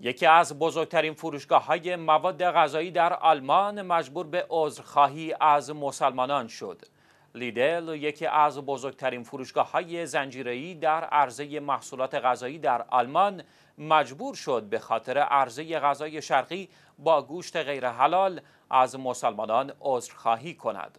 یکی از بزرگترین فروشگاه های مواد غذایی در آلمان مجبور به عذرخواهی از مسلمانان شد. لیدل یکی از بزرگترین فروشگاه های زنجیری در عرضه محصولات غذایی در آلمان مجبور شد به خاطر عرضه غذای شرقی با گوشت غیر حلال از مسلمانان عذرخواهی کند.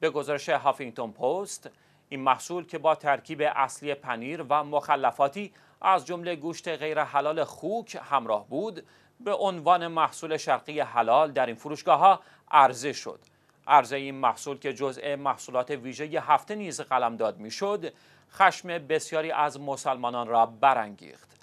به گزارش هافینگتون پست، این محصول که با ترکیب اصلی پنیر و مخلفاتی از جمله گوشت غیر حلال خوک همراه بود به عنوان محصول شرقی حلال در این فروشگاه ها عرضه شد عرضه این محصول که جزء محصولات ویژه هفته نیز قلمداد میشد خشم بسیاری از مسلمانان را برانگیخت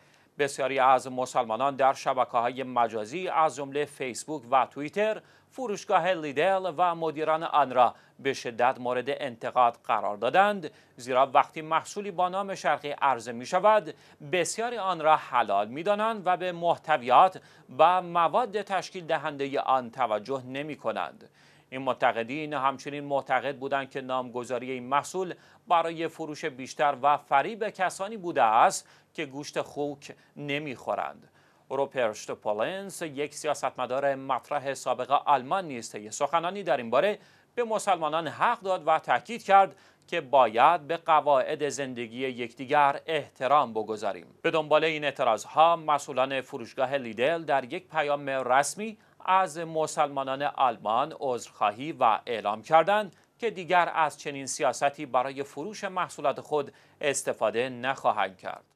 بسیاری از مسلمانان در شبکه های مجازی از جمله فیسبوک و توییتر فروشگاه لیدل و مدیران آن را به شدت مورد انتقاد قرار دادند زیرا وقتی محصولی با نام شرقی عرضه می شود بسیاری آن را حلال می دانند و به محتویات و مواد تشکیل دهنده آن توجه نمی کنند این منتقدین همچنین معتقد بودند که نامگذاری این محصول برای فروش بیشتر و فریب کسانی بوده است که گوشت خوک نمیخورند روپرشت پولنس یک سیاستمدار مطرح سابق آلمان نیست یه سخنانی در این باره به مسلمانان حق داد و تاکید کرد که باید به قواعد زندگی یکدیگر احترام بگذاریم به دنبال این اعتراض ها مسئولان فروشگاه لیدل در یک پیام رسمی از مسلمانان آلمان عذرخواهی و اعلام کردند که دیگر از چنین سیاستی برای فروش محصولات خود استفاده نخواهند کرد.